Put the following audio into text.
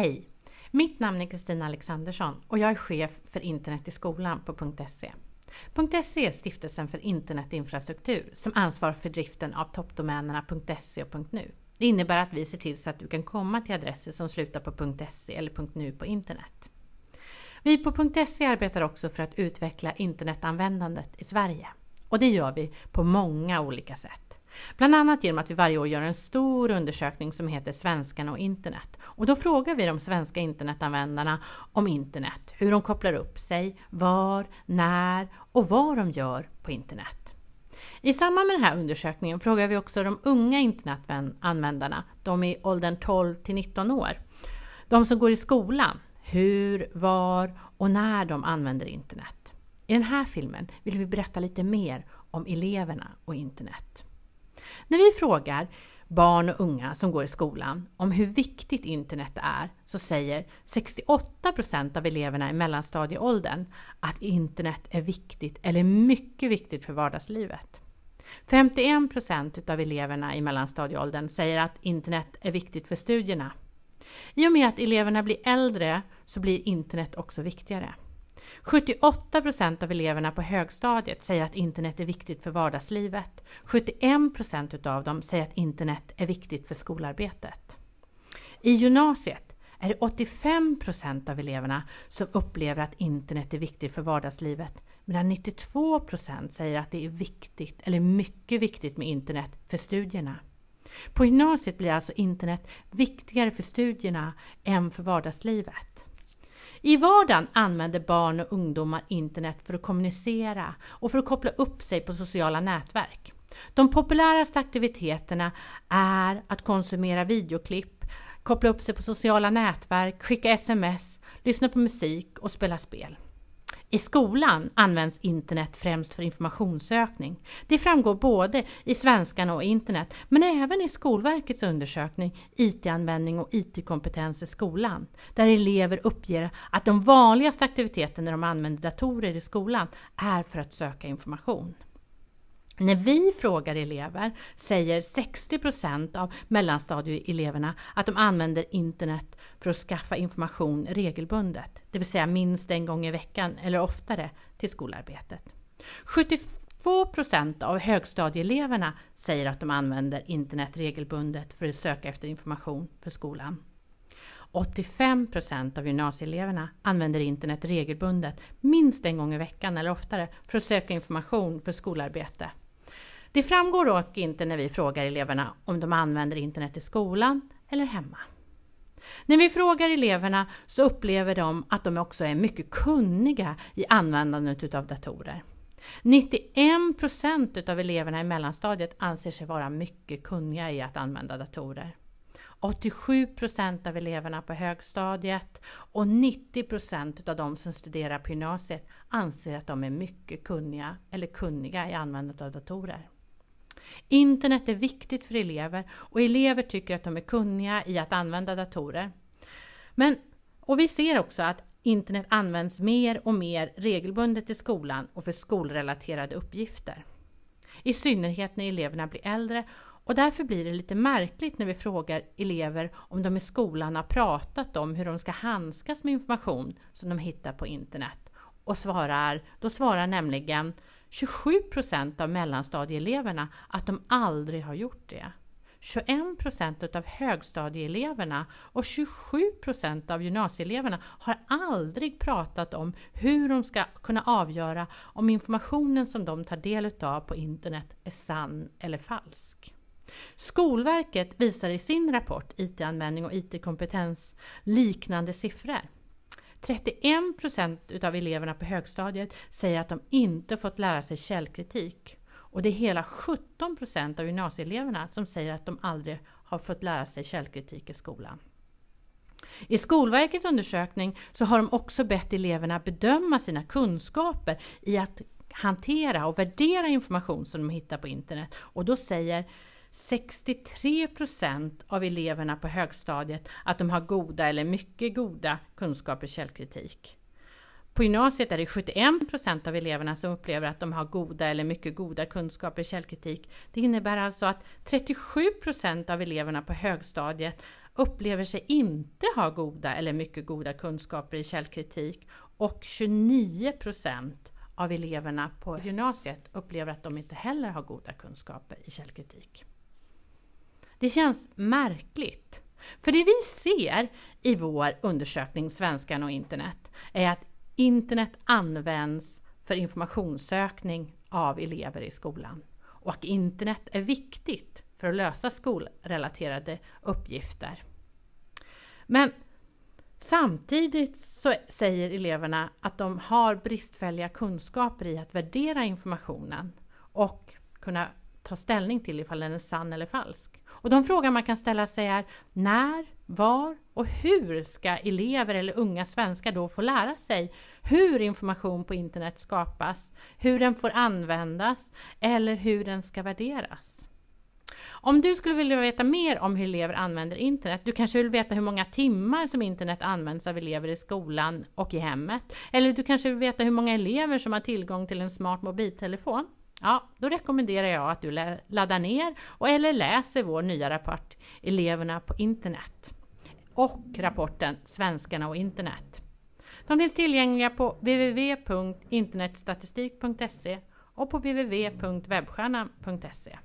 Hej! Mitt namn är Kristina Alexandersson och jag är chef för internet i skolan på .se. .se är stiftelsen för internetinfrastruktur som ansvarar för driften av toppdomänerna .se och .nu. Det innebär att vi ser till så att du kan komma till adresser som slutar på .se eller .nu på internet. Vi på .se arbetar också för att utveckla internetanvändandet i Sverige. Och det gör vi på många olika sätt. Bland annat genom att vi varje år gör en stor undersökning som heter Svenskarna och internet. Och då frågar vi de svenska internetanvändarna om internet, hur de kopplar upp sig, var, när och vad de gör på internet. I samband med den här undersökningen frågar vi också de unga internetanvändarna, de i åldern 12 till 19 år, de som går i skolan, hur, var och när de använder internet. I den här filmen vill vi berätta lite mer om eleverna och internet. När vi frågar barn och unga som går i skolan om hur viktigt internet är så säger 68% av eleverna i mellanstadieåldern att internet är viktigt eller mycket viktigt för vardagslivet. 51% av eleverna i mellanstadieåldern säger att internet är viktigt för studierna. I och med att eleverna blir äldre så blir internet också viktigare. 78 av eleverna på högstadiet säger att internet är viktigt för vardagslivet. 71 procent utav dem säger att internet är viktigt för skolarbetet. I gymnasiet är det 85 av eleverna som upplever att internet är viktigt för vardagslivet medan 92 säger att det är viktigt eller mycket viktigt med internet för studierna. På gymnasiet blir alltså internet viktigare för studierna än för vardagslivet. I vardagen använder barn och ungdomar internet för att kommunicera och för att koppla upp sig på sociala nätverk. De populäraste aktiviteterna är att konsumera videoklipp, koppla upp sig på sociala nätverk, skicka sms, lyssna på musik och spela spel. I skolan används internet främst för informationssökning. Det framgår både i svenskan och internet, men även i Skolverkets undersökning IT-användning och IT-kompetens i skolan, där elever uppger att de vanligaste aktiviteterna när de använder datorer i skolan är för att söka information. När vi frågar elever säger 60 procent av mellanstadieeleverna att de använder internet för att skaffa information regelbundet, det vill säga minst en gång i veckan eller oftare till skolarbetet. 72 procent av högstadieeleverna säger att de använder internet regelbundet för att söka efter information för skolan. 85 procent av gymnasieeleverna använder internet regelbundet minst en gång i veckan eller oftare för att söka information för skolarbete. Det framgår dock inte när vi frågar eleverna om de använder internet i skolan eller hemma. När vi frågar eleverna så upplever de att de också är mycket kunniga i användandet utav datorer. 91 procent utav eleverna i mellanstadiet anser sig vara mycket kunniga i att använda datorer. 87 av eleverna på högstadiet och 90 procent av de som studerar på gymnasiet anser att de är mycket kunniga eller kunniga i användandet av datorer. Internet är viktigt för elever och elever tycker att de är kunniga i att använda datorer. Men, och vi ser också att internet används mer och mer regelbundet i skolan och för skolrelaterade uppgifter. I synnerhet när eleverna blir äldre och därför blir det lite märkligt när vi frågar elever om de i skolan har pratat om hur de ska handskas med information som de hittar på internet. Och svarar, då svarar nämligen 27 procent av mellanstadieeleverna att de aldrig har gjort det. 21 procent av högstadieeleverna och 27 procent av gymnasieeleverna har aldrig pratat om hur de ska kunna avgöra om informationen som de tar del av på internet är sann eller falsk. Skolverket visar i sin rapport IT-användning och IT-kompetens liknande siffror. 31 procent utav eleverna på högstadiet säger att de inte fått lära sig källkritik. Och det är hela 17 procent av gymnasieeleverna som säger att de aldrig har fått lära sig källkritik i skolan. I Skolverkets undersökning så har de också bett eleverna bedöma sina kunskaper i att hantera och värdera information som de hittar på internet. Och då säger 63 procent av eleverna på högstadiet att de har goda eller mycket goda kunskaper i källkritik. På gymnasiet är det 71 procent av eleverna som upplever att de har goda eller mycket goda kunskaper i källkritik. Det innebär alltså att 37 procent av eleverna på högstadiet upplever sig inte ha goda eller mycket goda kunskaper i källkritik och 29 procent av eleverna på gymnasiet upplever att de inte heller har goda kunskaper i källkritik. Det känns märkligt. För det vi ser i vår undersökning Svenskan och internet är att internet används för informationssökning av elever i skolan och att internet är viktigt för att lösa skolrelaterade uppgifter. Men samtidigt så säger eleverna att de har bristfälliga kunskaper i att värdera informationen och kunna ta ställning till ifall den är sann eller falsk. Och de frågor man kan ställa sig är när, var och hur ska elever eller unga svenskar då få lära sig hur information på internet skapas, hur den får användas eller hur den ska värderas? Om du skulle vilja veta mer om hur elever använder internet, du kanske vill veta hur många timmar som internet används av elever i skolan och i hemmet, eller du kanske vill veta hur många elever som har tillgång till en smart mobiltelefon? Ja, då rekommenderar jag att du laddar ner och eller läser vår nya rapport Eleverna på internet och rapporten Svenskarna och internet. De finns tillgängliga på www.internetstatistik.se och på www.webbstjärnan.se.